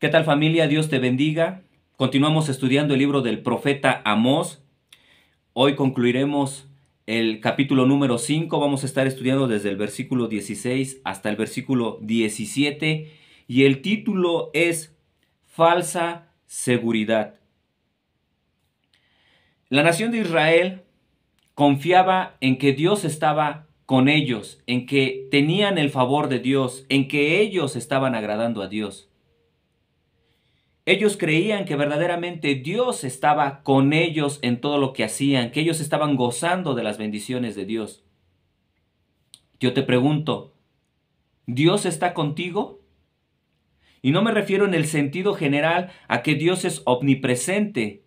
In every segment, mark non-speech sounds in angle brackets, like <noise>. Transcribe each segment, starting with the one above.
¿Qué tal familia? Dios te bendiga. Continuamos estudiando el libro del profeta Amós. Hoy concluiremos el capítulo número 5. Vamos a estar estudiando desde el versículo 16 hasta el versículo 17. Y el título es Falsa Seguridad. La nación de Israel confiaba en que Dios estaba con ellos, en que tenían el favor de Dios, en que ellos estaban agradando a Dios. Ellos creían que verdaderamente Dios estaba con ellos en todo lo que hacían, que ellos estaban gozando de las bendiciones de Dios. Yo te pregunto, ¿Dios está contigo? Y no me refiero en el sentido general a que Dios es omnipresente,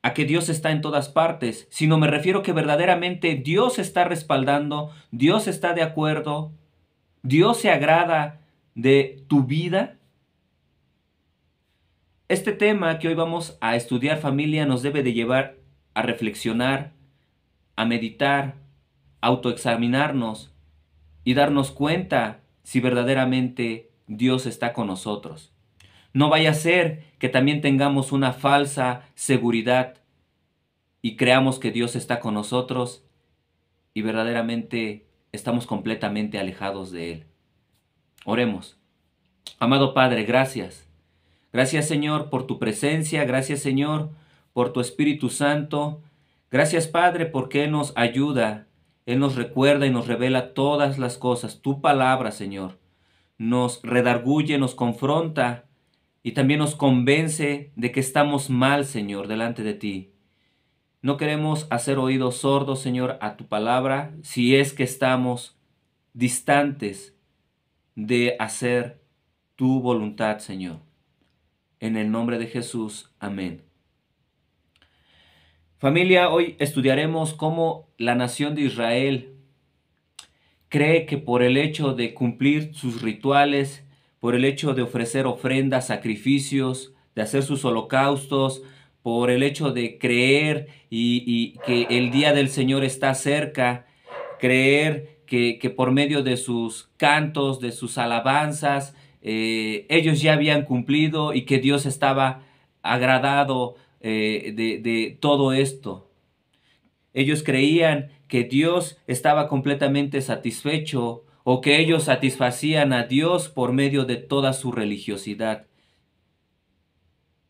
a que Dios está en todas partes, sino me refiero que verdaderamente Dios está respaldando, Dios está de acuerdo, Dios se agrada de tu vida. Este tema que hoy vamos a estudiar familia nos debe de llevar a reflexionar, a meditar, a autoexaminarnos y darnos cuenta si verdaderamente Dios está con nosotros. No vaya a ser que también tengamos una falsa seguridad y creamos que Dios está con nosotros y verdaderamente estamos completamente alejados de Él. Oremos. Amado Padre, gracias Gracias Señor por tu presencia, gracias Señor por tu Espíritu Santo. Gracias Padre porque Él nos ayuda, Él nos recuerda y nos revela todas las cosas. Tu palabra Señor nos redarguye, nos confronta y también nos convence de que estamos mal Señor delante de ti. No queremos hacer oídos sordos Señor a tu palabra si es que estamos distantes de hacer tu voluntad Señor. En el nombre de Jesús. Amén. Familia, hoy estudiaremos cómo la nación de Israel cree que por el hecho de cumplir sus rituales, por el hecho de ofrecer ofrendas, sacrificios, de hacer sus holocaustos, por el hecho de creer y, que el día del Señor está cerca, creer que, que por medio de sus cantos, de sus alabanzas, eh, ellos ya habían cumplido y que Dios estaba agradado eh, de, todo esto. Ellos creían que Dios estaba completamente satisfecho o que ellos satisfacían a Dios por medio de toda su religiosidad,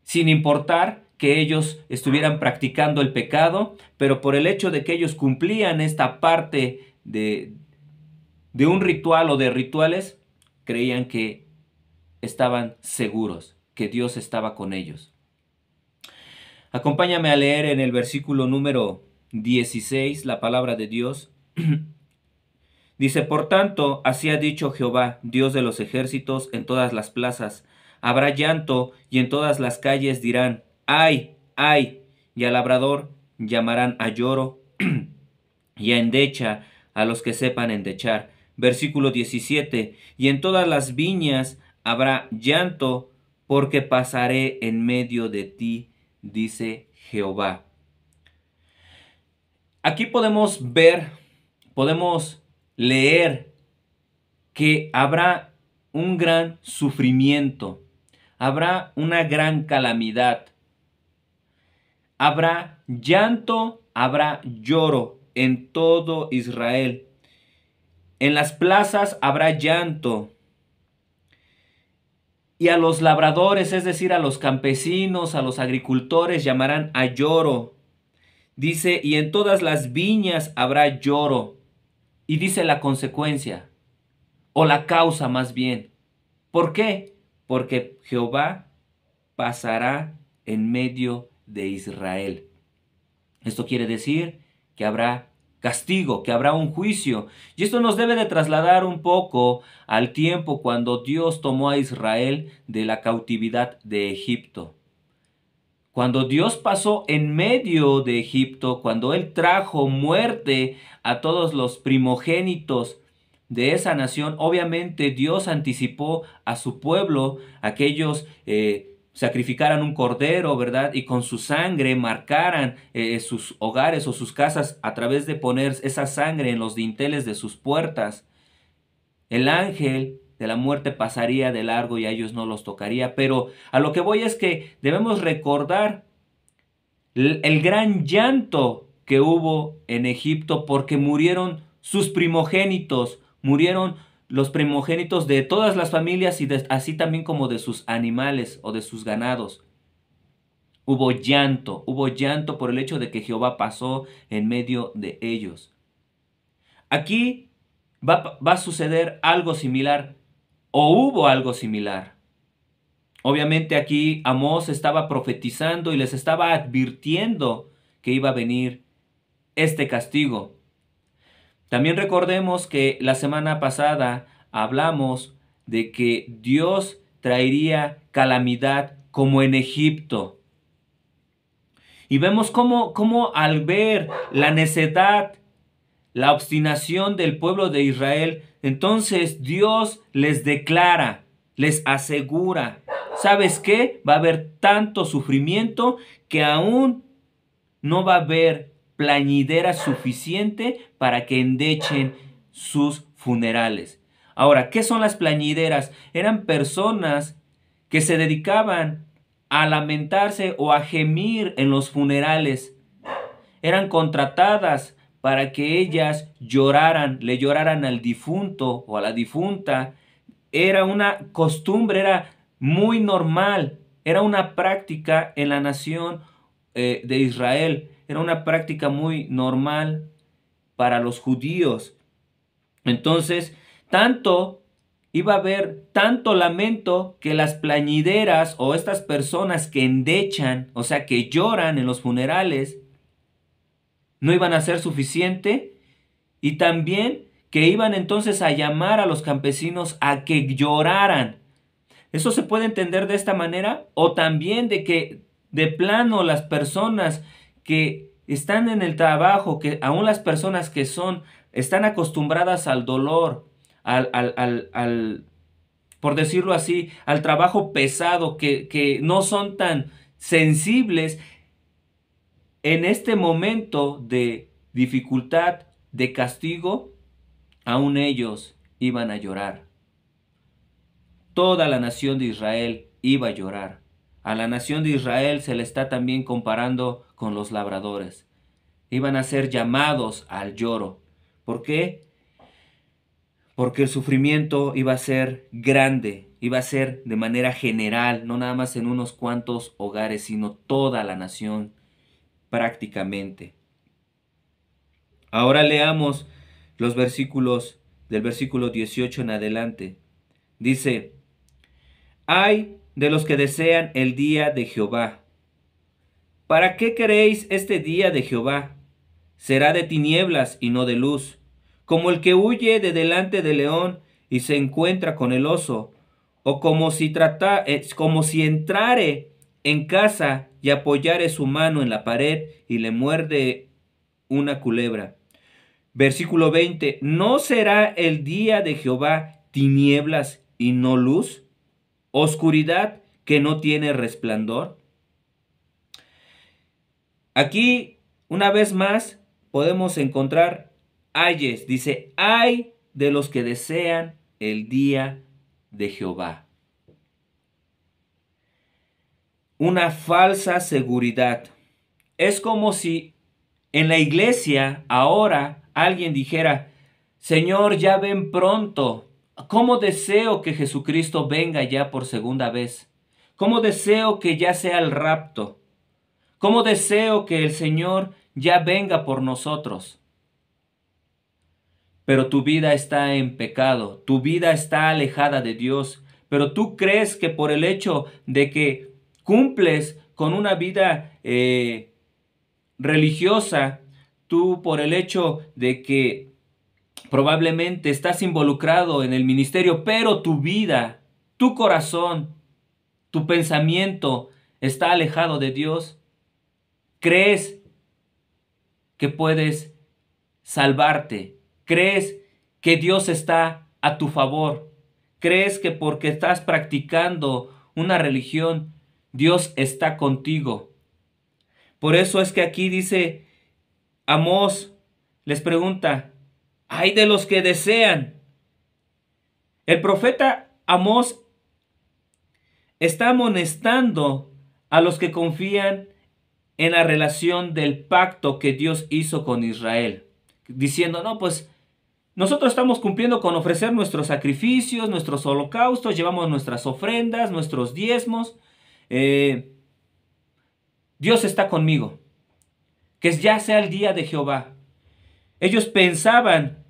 sin importar que ellos estuvieran practicando el pecado, pero por el hecho de que ellos cumplían esta parte de, de un ritual o de rituales, creían que estaban seguros que Dios estaba con ellos. Acompáñame a leer en el versículo número 16 la palabra de Dios. <clears throat> Dice, por tanto, así ha dicho Jehová, Dios de los ejércitos, en todas las plazas, habrá llanto y en todas las calles dirán, ay, ay, y al labrador llamarán a lloro <clears throat> y a endecha a los que sepan endechar. Versículo 17, y en todas las viñas habrá llanto, porque pasaré en medio de ti, dice Jehová. Aquí podemos ver, podemos leer que habrá un gran sufrimiento, habrá una gran calamidad, habrá llanto, habrá lloro en todo Israel. En las plazas habrá llanto, y a los labradores, es decir, a los campesinos, a los agricultores, llamarán a lloro. Dice, y en todas las viñas habrá lloro. Y dice la consecuencia, o la causa más bien. ¿Por qué? Porque Jehová pasará en medio de Israel. Esto quiere decir que habrá castigo, que habrá un juicio. Y esto nos debe de trasladar un poco al tiempo cuando Dios tomó a Israel de la cautividad de Egipto. Cuando Dios pasó en medio de Egipto, cuando Él trajo muerte a todos los primogénitos de esa nación, obviamente Dios anticipó a su pueblo aquellos eh, sacrificaran un cordero, ¿verdad? Y con su sangre marcaran eh, eh, sus hogares o sus casas a través de poner esa sangre en los dinteles de sus puertas. El ángel de la muerte pasaría de largo y a ellos no los tocaría. Pero a lo que voy es que debemos recordar el, el gran llanto que hubo en Egipto porque murieron sus primogénitos, murieron los primogénitos de todas las familias y así también como de sus animales o de sus ganados. Hubo llanto, hubo llanto por el hecho de que Jehová pasó en medio de ellos. Aquí va, va, a suceder algo similar, o hubo algo similar. Obviamente aquí Amós estaba profetizando y les estaba advirtiendo que iba a venir este castigo. También recordemos que la semana pasada hablamos de que Dios traería calamidad como en Egipto. Y vemos cómo, al ver la necedad, la obstinación del pueblo de Israel, entonces Dios les declara, les asegura, ¿sabes qué? Va a haber tanto sufrimiento que aún no va a haber plañidera suficiente para que endechen sus funerales. Ahora, ¿qué son las plañideras? Eran personas que se dedicaban a lamentarse o a gemir en los funerales. Eran contratadas para que ellas lloraran, le lloraran al difunto o a la difunta. Era una costumbre, era muy normal, era una práctica en la nación eh, de Israel, era una práctica muy normal para los judíos. Entonces, tanto iba a haber tanto lamento que las plañideras o estas personas que endechan, o sea, que lloran en los funerales, no iban a ser suficiente. Y también que iban entonces a llamar a los campesinos a que lloraran. Eso se puede entender de esta manera o también de que de plano las personas que están en el trabajo, que aún las personas que son, están acostumbradas al dolor, al, al, al, por decirlo así, al trabajo pesado, que, que no son tan sensibles, en este momento de dificultad, de castigo, aún ellos iban a llorar. Toda la nación de Israel iba a llorar. A la nación de Israel se le está también comparando con los labradores. Iban a ser llamados al lloro. ¿Por qué? Porque el sufrimiento iba a ser grande, iba a ser de manera general, no nada más en unos cuantos hogares, sino toda la nación prácticamente. Ahora leamos los versículos del versículo 18 en adelante. Dice, hay de los que desean el día de Jehová. ¿Para qué queréis este día de Jehová? Será de tinieblas y no de luz, como el que huye de delante del león y se encuentra con el oso, o como si, trata, eh, como si entrare en casa y apoyare su mano en la pared y le muerde una culebra. Versículo 20. ¿No será el día de Jehová tinieblas y no luz? oscuridad que no tiene resplandor. Aquí, una vez más, podemos encontrar ayes. Dice, hay de los que desean el día de Jehová. Una falsa seguridad. Es como si en la iglesia ahora alguien dijera, Señor, ya ven pronto, ¿Cómo deseo que Jesucristo venga ya por segunda vez? ¿Cómo deseo que ya sea el rapto? ¿Cómo deseo que el Señor ya venga por nosotros? Pero tu vida está en pecado, tu vida está alejada de Dios, pero tú crees que por el hecho de que cumples con una vida eh, religiosa, tú por el hecho de que Probablemente estás involucrado en el ministerio, pero tu vida, tu corazón, tu pensamiento está alejado de Dios. ¿Crees que puedes salvarte? ¿Crees que Dios está a tu favor? ¿Crees que porque estás practicando una religión, Dios está contigo? Por eso es que aquí dice Amós, les pregunta, hay de los que desean. El profeta Amós está amonestando a los que confían en la relación del pacto que Dios hizo con Israel, diciendo, no, pues nosotros estamos cumpliendo con ofrecer nuestros sacrificios, nuestros holocaustos, llevamos nuestras ofrendas, nuestros diezmos. Eh, Dios está conmigo. Que ya sea el día de Jehová. Ellos pensaban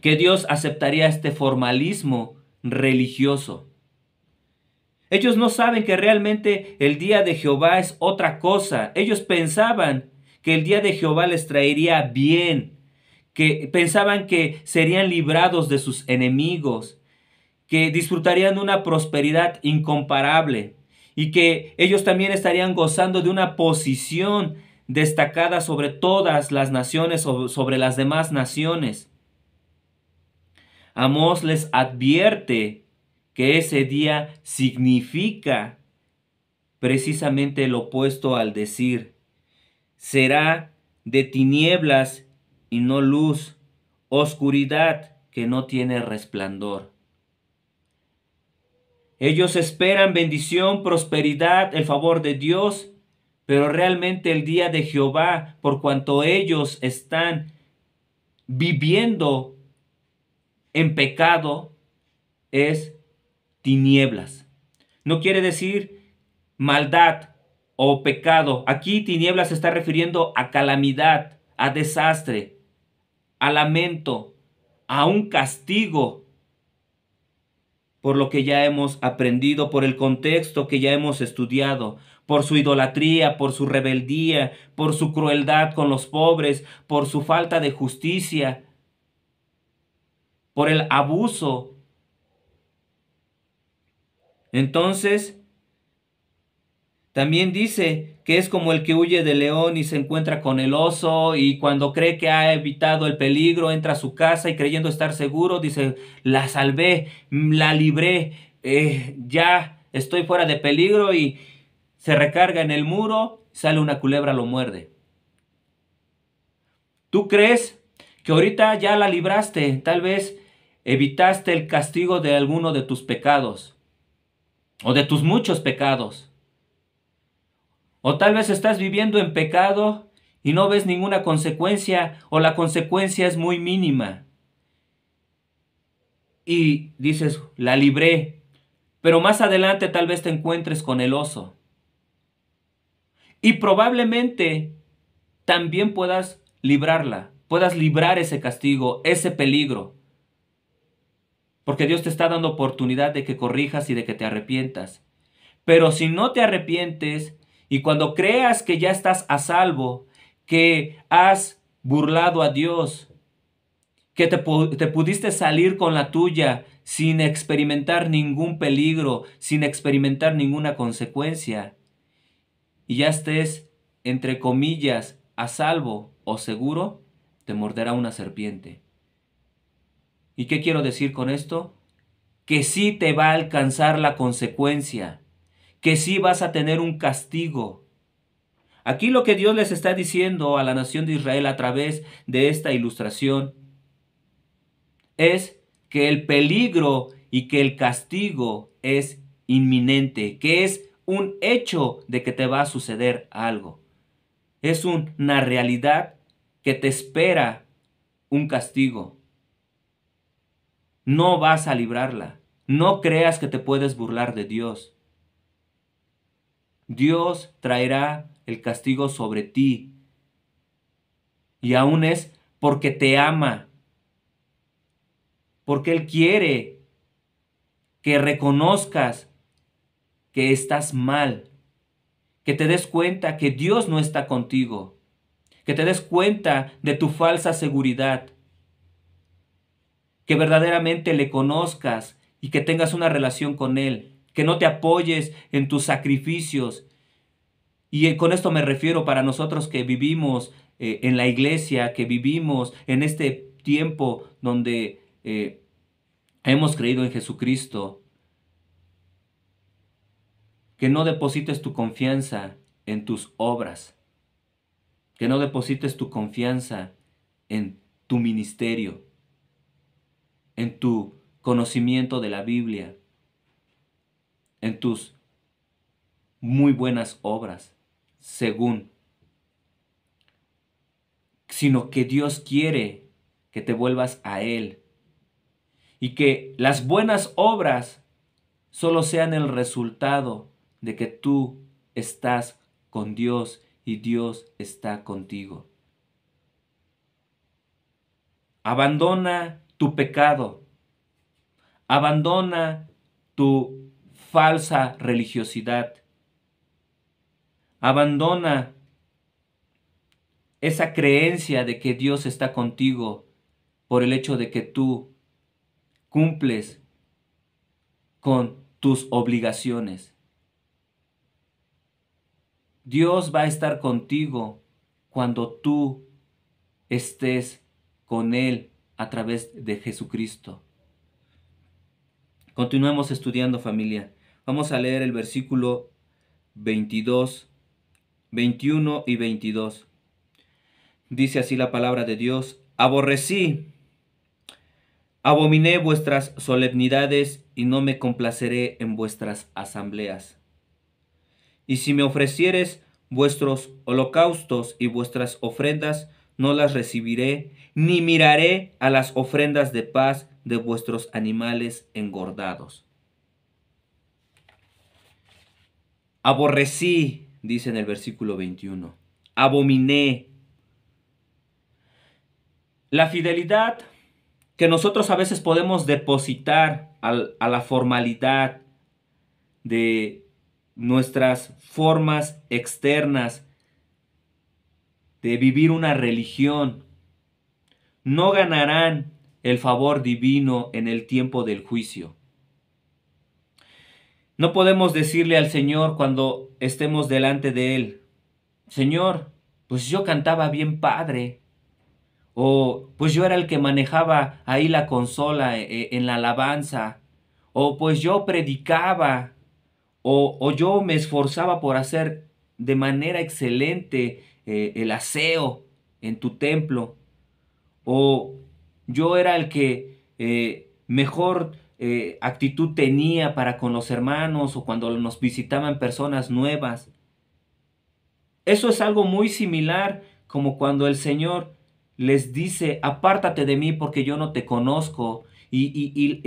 que Dios aceptaría este formalismo religioso. Ellos no saben que realmente el día de Jehová es otra cosa. Ellos pensaban que el día de Jehová les traería bien, que pensaban que serían librados de sus enemigos, que disfrutarían de una prosperidad incomparable y que ellos también estarían gozando de una posición destacada sobre todas las naciones, sobre las demás naciones. amos les advierte que ese día significa precisamente lo opuesto al decir. Será de tinieblas y no luz, oscuridad que no tiene resplandor. Ellos esperan bendición, prosperidad, el favor de Dios pero realmente el día de Jehová, por cuanto ellos están viviendo en pecado, es tinieblas. No quiere decir maldad o pecado. Aquí tinieblas se está refiriendo a calamidad, a desastre, a lamento, a un castigo por lo que ya hemos aprendido, por el contexto que ya hemos estudiado, por su idolatría, por su rebeldía, por su crueldad con los pobres, por su falta de justicia, por el abuso. Entonces, también dice que es como el que huye del león y se encuentra con el oso y cuando cree que ha evitado el peligro entra a su casa y creyendo estar seguro dice, la salvé, la libré, eh, ya estoy fuera de peligro y se recarga en el muro, sale una culebra, lo muerde. ¿Tú crees que ahorita ya la libraste? Tal vez evitaste el castigo de alguno de tus pecados o de tus muchos pecados. O tal vez estás viviendo en pecado y no ves ninguna consecuencia o la consecuencia es muy mínima. Y dices, la libré, pero más adelante tal vez te encuentres con el oso. Y probablemente también puedas librarla, puedas librar ese castigo, ese peligro. Porque Dios te está dando oportunidad de que corrijas y de que te arrepientas. Pero si no te arrepientes, y cuando creas que ya estás a salvo, que has burlado a Dios, que te, pudiste salir con la tuya sin experimentar ningún peligro, sin experimentar ninguna consecuencia, y ya estés, entre comillas, a salvo o seguro, te morderá una serpiente. ¿Y qué quiero decir con esto? Que sí te va a alcanzar la consecuencia que sí vas a tener un castigo. Aquí lo que Dios les está diciendo a la nación de Israel a través de esta ilustración es que el peligro y que el castigo es inminente, que es un hecho de que te va a suceder algo. Es una realidad que te espera un castigo. No vas a librarla. No creas que te puedes burlar de Dios. Dios traerá el castigo sobre ti. Y aún es porque te ama, porque Él quiere que reconozcas que estás mal, que te des cuenta que Dios no está contigo, que te des cuenta de tu falsa seguridad, que verdaderamente le conozcas y que tengas una relación con Él que no te apoyes en tus sacrificios. Y con esto me refiero para nosotros que vivimos eh, en la iglesia, que vivimos en este tiempo donde eh, hemos creído en Jesucristo. Que no deposites tu confianza en tus obras. Que no deposites tu confianza en tu ministerio, en tu conocimiento de la Biblia, en tus muy buenas obras, según, sino que Dios quiere que te vuelvas a Él y que las buenas obras solo sean el resultado de que tú estás con Dios y Dios está contigo. Abandona tu pecado, abandona tu falsa religiosidad. Abandona esa creencia de que Dios está contigo por el hecho de que tú cumples con tus obligaciones. Dios va a estar contigo cuando tú estés con Él a través de Jesucristo. Continuemos estudiando familia. Vamos a leer el versículo 22, 21 y 22. Dice así la palabra de Dios, aborrecí, abominé vuestras solemnidades y no me complaceré en vuestras asambleas. Y si me ofrecieres vuestros holocaustos y vuestras ofrendas, no las recibiré, ni miraré a las ofrendas de paz de vuestros animales engordados. Aborrecí, dice en el versículo 21. Abominé. La fidelidad que nosotros a veces podemos depositar a la formalidad de nuestras formas externas de vivir una religión, no ganarán el favor divino en el tiempo del juicio. No podemos decirle al Señor cuando estemos delante de Él, Señor, pues yo cantaba bien padre, o pues yo era el que manejaba ahí la consola e, e, en la alabanza, o pues yo predicaba, o, yo me esforzaba por hacer de manera excelente eh, el aseo en tu templo, o yo era el que eh, mejor eh, actitud tenía para con los hermanos o cuando nos visitaban personas nuevas. Eso es algo muy similar como cuando el Señor les dice, apártate de mí porque yo no te conozco. y,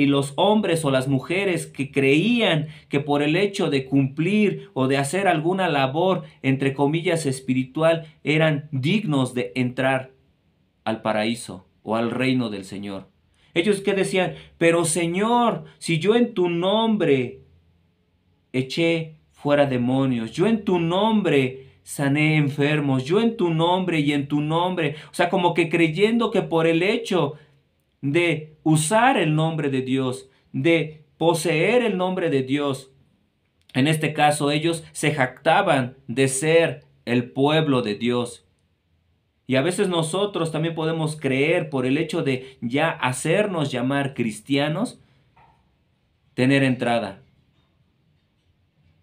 los hombres o las mujeres que creían que por el hecho de cumplir o de hacer alguna labor, entre comillas, espiritual, eran dignos de entrar al paraíso o al reino del Señor. Ellos que decían, pero Señor, si yo en tu nombre eché fuera demonios, yo en tu nombre sané enfermos, yo en tu nombre y en tu nombre, o sea, como que creyendo que por el hecho de usar el nombre de Dios, de poseer el nombre de Dios, en este caso ellos se jactaban de ser el pueblo de Dios. Y a veces nosotros también podemos creer por el hecho de ya hacernos llamar cristianos, tener entrada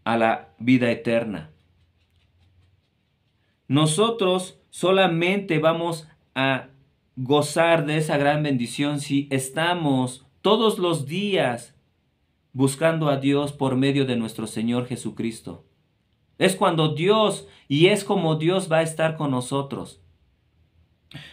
a la vida eterna. Nosotros solamente vamos a gozar de esa gran bendición si estamos todos los días buscando a Dios por medio de nuestro Señor Jesucristo. Es cuando Dios y es como Dios va a estar con nosotros.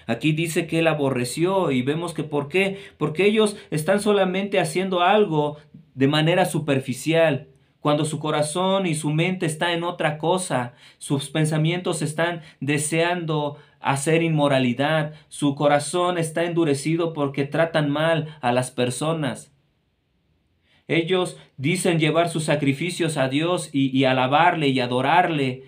Aquí dice que él aborreció y vemos que por qué, porque ellos están solamente haciendo algo de manera superficial. Cuando su corazón y su mente está en otra cosa, sus pensamientos están deseando hacer inmoralidad, su corazón está endurecido porque tratan mal a las personas. Ellos dicen llevar sus sacrificios a Dios y, y alabarle y adorarle,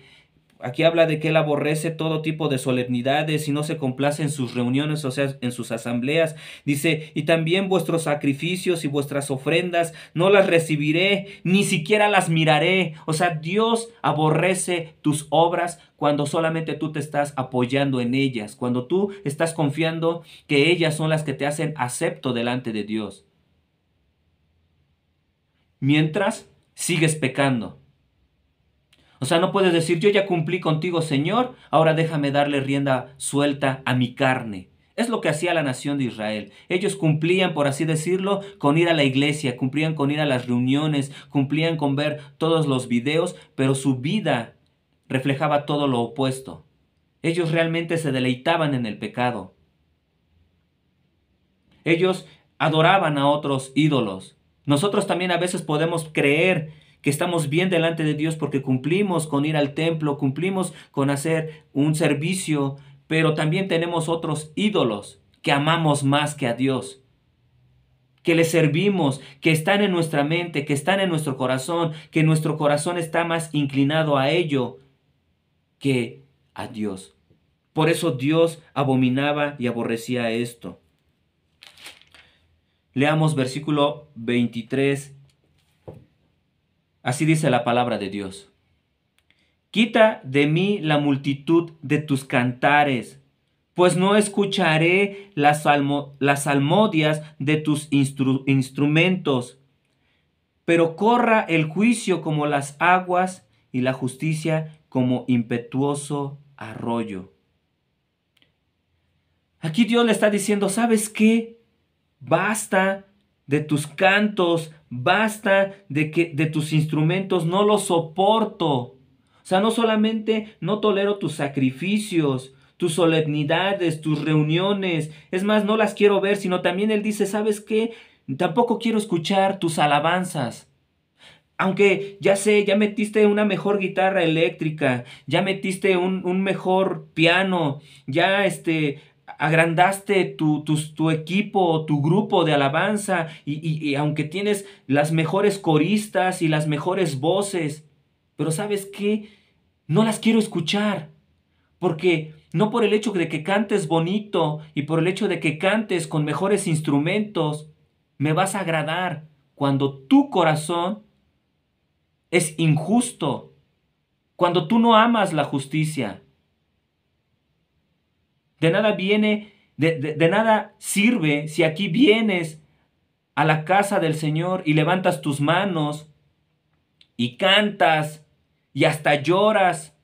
Aquí habla de que él aborrece todo tipo de solemnidades y no se complace en sus reuniones, o sea, en sus asambleas. Dice, y también vuestros sacrificios y vuestras ofrendas no las recibiré, ni siquiera las miraré. O sea, Dios aborrece tus obras cuando solamente tú te estás apoyando en ellas, cuando tú estás confiando que ellas son las que te hacen acepto delante de Dios. Mientras sigues pecando. O sea, no puedes decir, yo ya cumplí contigo, Señor, ahora déjame darle rienda suelta a mi carne. Es lo que hacía la nación de Israel. Ellos cumplían, por así decirlo, con ir a la iglesia, cumplían con ir a las reuniones, cumplían con ver todos los videos, pero su vida reflejaba todo lo opuesto. Ellos realmente se deleitaban en el pecado. Ellos adoraban a otros ídolos. Nosotros también a veces podemos creer que estamos bien delante de Dios porque cumplimos con ir al templo, cumplimos con hacer un servicio, pero también tenemos otros ídolos que amamos más que a Dios, que le servimos, que están en nuestra mente, que están en nuestro corazón, que nuestro corazón está más inclinado a ello que a Dios. Por eso Dios abominaba y aborrecía esto. Leamos versículo 23 Así dice la palabra de Dios. Quita de mí la multitud de tus cantares, pues no escucharé las, las salmodias de tus instrumentos. Pero corra el juicio como las aguas y la justicia como impetuoso arroyo. Aquí Dios le está diciendo, ¿sabes qué? Basta de tus cantos, basta de que de tus instrumentos no los soporto. O sea, no solamente no tolero tus sacrificios, tus solemnidades, tus reuniones, es más, no las quiero ver, sino también él dice, ¿sabes qué? Tampoco quiero escuchar tus alabanzas. Aunque ya sé, ya metiste una mejor guitarra eléctrica, ya metiste un, un mejor piano, ya este, agrandaste tu, tu, equipo, tu grupo de alabanza, y, y, aunque tienes las mejores coristas y las mejores voces, pero sabes qué, no las quiero escuchar, porque no por el hecho de que cantes bonito y por el hecho de que cantes con mejores instrumentos, me vas a agradar cuando tu corazón es injusto, cuando tú no amas la justicia de nada viene, de, nada sirve si aquí vienes a la casa del Señor y levantas tus manos y cantas y hasta lloras,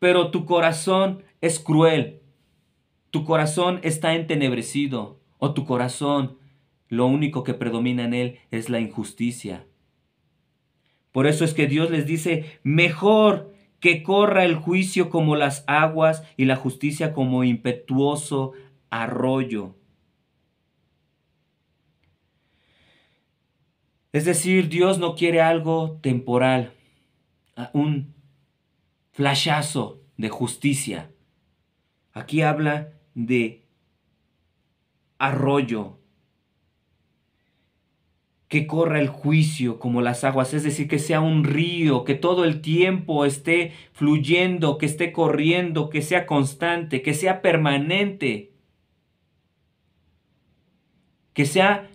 pero tu corazón es cruel, tu corazón está entenebrecido o tu corazón lo único que predomina en él es la injusticia. Por eso es que Dios les dice, mejor que corra el juicio como las aguas y la justicia como impetuoso arroyo. Es decir, Dios no quiere algo temporal, un flashazo de justicia. Aquí habla de arroyo, que corra el juicio como las aguas, es decir, que sea un río, que todo el tiempo esté fluyendo, que esté corriendo, que sea constante, que sea permanente, que sea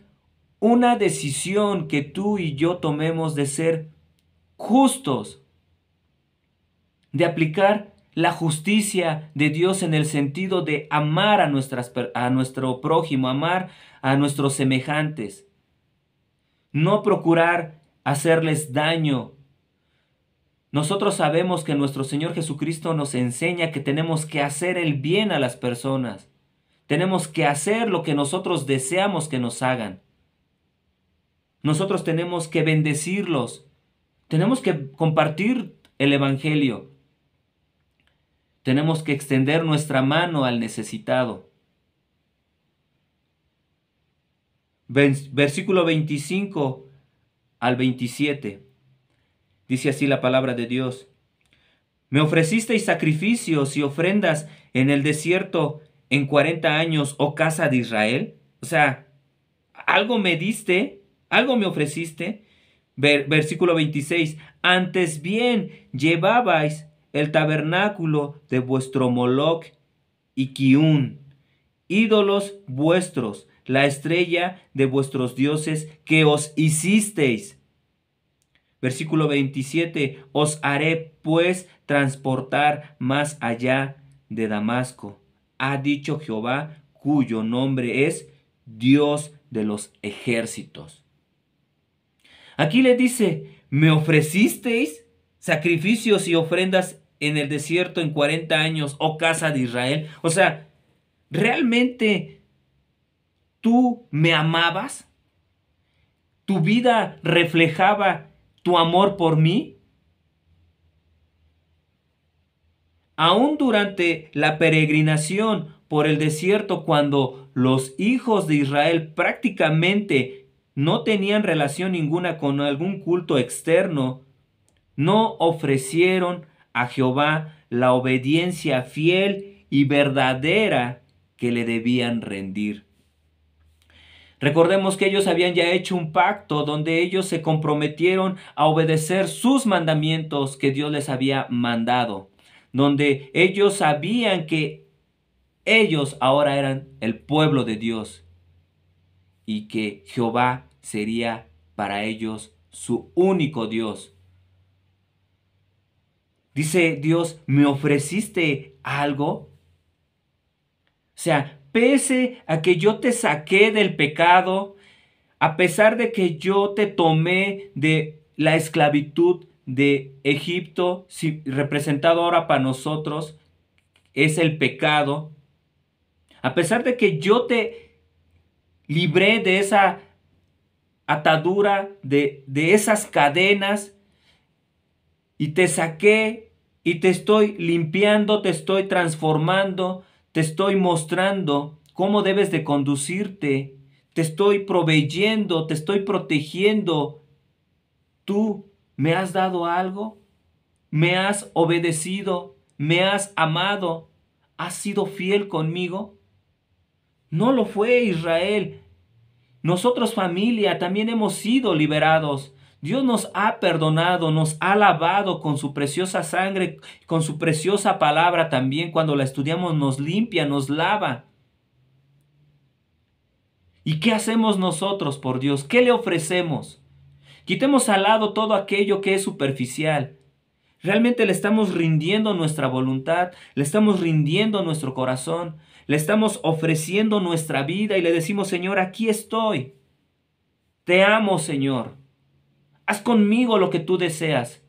una decisión que tú y yo tomemos de ser justos, de aplicar la justicia de Dios en el sentido de amar a, nuestras, a nuestro prójimo, amar a nuestros semejantes no procurar hacerles daño. Nosotros sabemos que nuestro Señor Jesucristo nos enseña que tenemos que hacer el bien a las personas. Tenemos que hacer lo que nosotros deseamos que nos hagan. Nosotros tenemos que bendecirlos. Tenemos que compartir el Evangelio. Tenemos que extender nuestra mano al necesitado. versículo 25 al 27. Dice así la palabra de Dios. Me ofrecisteis sacrificios y ofrendas en el desierto en 40 años, o oh casa de Israel. O sea, algo me diste, algo me ofreciste. versículo 26. Antes bien llevabais el tabernáculo de vuestro Moloch y Kiún, ídolos vuestros, la estrella de vuestros dioses que os hicisteis. Versículo 27, os haré pues transportar más allá de Damasco, ha dicho Jehová, cuyo nombre es Dios de los ejércitos. Aquí le dice, me ofrecisteis sacrificios y ofrendas en el desierto en 40 años, oh casa de Israel. O sea, realmente tú me amabas? ¿Tu vida reflejaba tu amor por mí? Aún durante la peregrinación por el desierto, cuando los hijos de Israel prácticamente no tenían relación ninguna con algún culto externo, no ofrecieron a Jehová la obediencia fiel y verdadera que le debían rendir. Recordemos que ellos habían ya hecho un pacto donde ellos se comprometieron a obedecer sus mandamientos que Dios les había mandado, donde ellos sabían que ellos ahora eran el pueblo de Dios y que Jehová sería para ellos su único Dios. Dice Dios, ¿me ofreciste algo? O sea, pese a que yo te saqué del pecado, a pesar de que yo te tomé de la esclavitud de Egipto, si, representado ahora para nosotros, es el pecado. A pesar de que yo te libré de esa atadura, de, de esas cadenas, y te saqué, y te estoy limpiando, te estoy transformando, te estoy mostrando cómo debes de conducirte, te estoy proveyendo, te estoy protegiendo. Tú me has dado algo, me has obedecido, me has amado, has sido fiel conmigo. No lo fue Israel. Nosotros familia también hemos sido liberados. Dios nos ha perdonado, nos ha lavado con su preciosa sangre, con su preciosa palabra también. Cuando la estudiamos nos limpia, nos lava. ¿Y qué hacemos nosotros por Dios? ¿Qué le ofrecemos? Quitemos al lado todo aquello que es superficial. Realmente le estamos rindiendo nuestra voluntad, le estamos rindiendo nuestro corazón, le estamos ofreciendo nuestra vida y le decimos, Señor, aquí estoy. Te amo, Señor. Haz conmigo lo que tú deseas.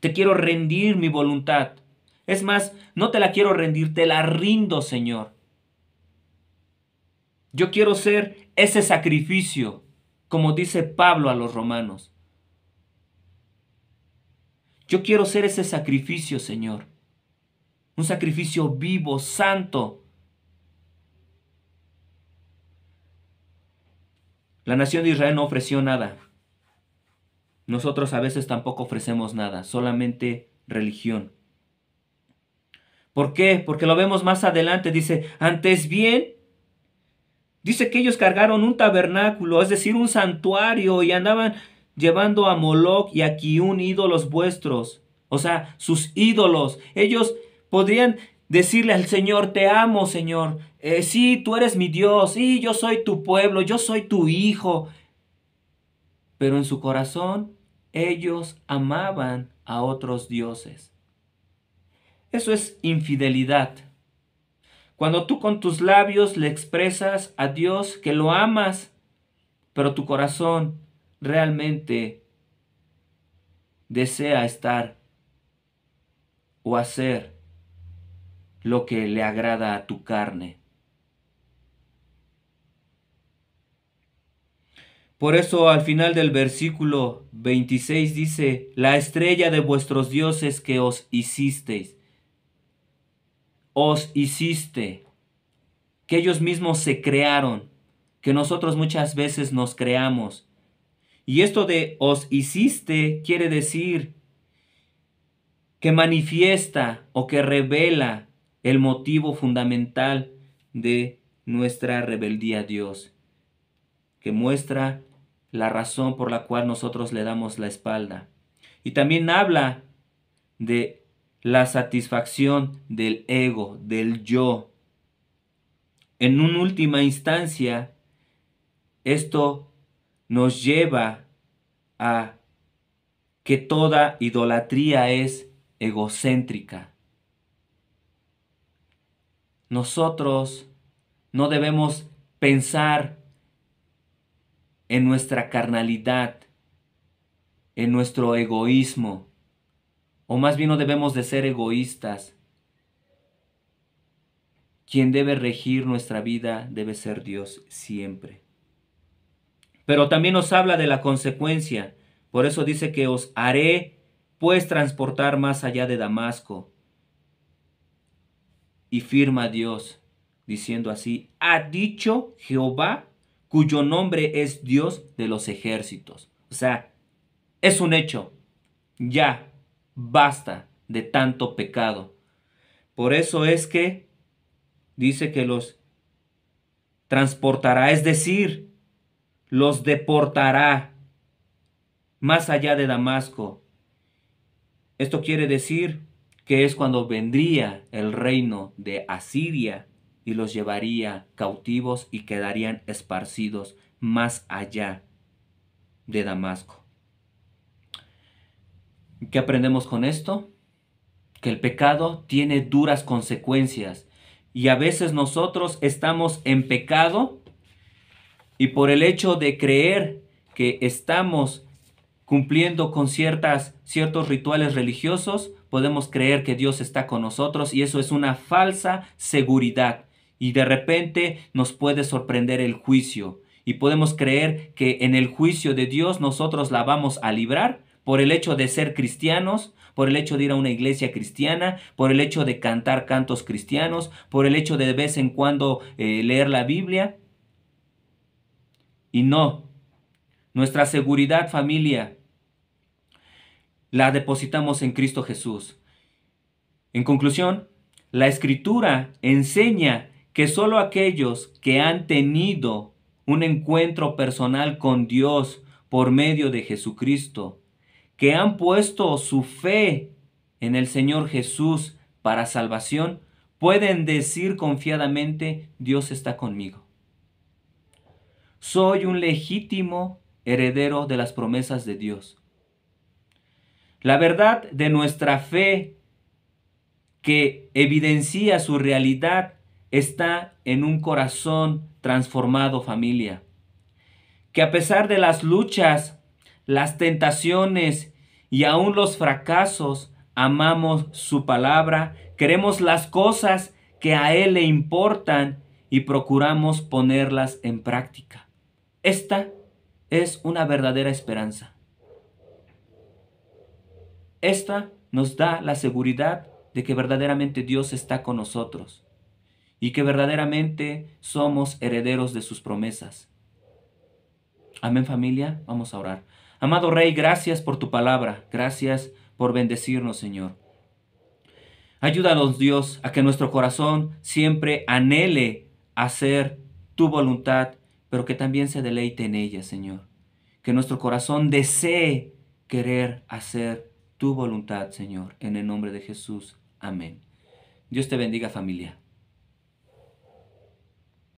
Te quiero rendir mi voluntad. Es más, no te la quiero rendir, te la rindo, Señor. Yo quiero ser ese sacrificio, como dice Pablo a los romanos. Yo quiero ser ese sacrificio, Señor. Un sacrificio vivo, santo, La nación de Israel no ofreció nada. Nosotros a veces tampoco ofrecemos nada, solamente religión. ¿Por qué? Porque lo vemos más adelante. Dice, antes bien, dice que ellos cargaron un tabernáculo, es decir, un santuario, y andaban llevando a Moloch y a Kiun ídolos vuestros. O sea, sus ídolos. Ellos podrían decirle al Señor, te amo, Señor, eh, sí, tú eres mi Dios, sí, yo soy tu pueblo, yo soy tu hijo. Pero en su corazón ellos amaban a otros dioses. Eso es infidelidad. Cuando tú con tus labios le expresas a Dios que lo amas, pero tu corazón realmente desea estar o hacer lo que le agrada a tu carne. Por eso al final del versículo 26 dice, la estrella de vuestros dioses que os hicisteis, os hiciste, que ellos mismos se crearon, que nosotros muchas veces nos creamos. Y esto de os hiciste quiere decir que manifiesta o que revela el motivo fundamental de nuestra rebeldía a Dios, que muestra la razón por la cual nosotros le damos la espalda. Y también habla de la satisfacción del ego, del yo. En una última instancia, esto nos lleva a que toda idolatría es egocéntrica. Nosotros no debemos pensar en nuestra carnalidad, en nuestro egoísmo, o más bien no debemos de ser egoístas. Quien debe regir nuestra vida debe ser Dios siempre. Pero también nos habla de la consecuencia, por eso dice que os haré pues transportar más allá de Damasco. Y firma Dios, diciendo así, ha dicho Jehová cuyo nombre es Dios de los ejércitos. O sea, es un hecho. Ya, basta de tanto pecado. Por eso es que dice que los transportará, es decir, los deportará más allá de Damasco. Esto quiere decir que es cuando vendría el reino de Asiria y los llevaría cautivos y quedarían esparcidos más allá de Damasco. ¿Qué aprendemos con esto? Que el pecado tiene duras consecuencias y a veces nosotros estamos en pecado y por el hecho de creer que estamos cumpliendo con ciertas, ciertos rituales religiosos, podemos creer que Dios está con nosotros y eso es una falsa seguridad y de repente nos puede sorprender el juicio y podemos creer que en el juicio de Dios nosotros la vamos a librar por el hecho de ser cristianos, por el hecho de ir a una iglesia cristiana, por el hecho de cantar cantos cristianos, por el hecho de de vez en cuando eh, leer la Biblia. Y no, nuestra seguridad familia la depositamos en Cristo Jesús. En conclusión, la escritura enseña que solo aquellos que han tenido un encuentro personal con Dios por medio de Jesucristo, que han puesto su fe en el Señor Jesús para salvación, pueden decir confiadamente, Dios está conmigo. Soy un legítimo heredero de las promesas de Dios. La verdad de nuestra fe que evidencia su realidad está en un corazón transformado familia. Que a pesar de las luchas, las tentaciones y aún los fracasos, amamos su palabra, queremos las cosas que a Él le importan y procuramos ponerlas en práctica. Esta es una verdadera esperanza. Esta nos da la seguridad de que verdaderamente Dios está con nosotros y que verdaderamente somos herederos de sus promesas. Amén familia, vamos a orar. Amado Rey, gracias por tu palabra, gracias por bendecirnos Señor. Ayúdanos Dios a que nuestro corazón siempre anhele hacer tu voluntad, pero que también se deleite en ella Señor. Que nuestro corazón desee querer hacer tu voluntad Señor, en el nombre de Jesús. Amén. Dios te bendiga familia.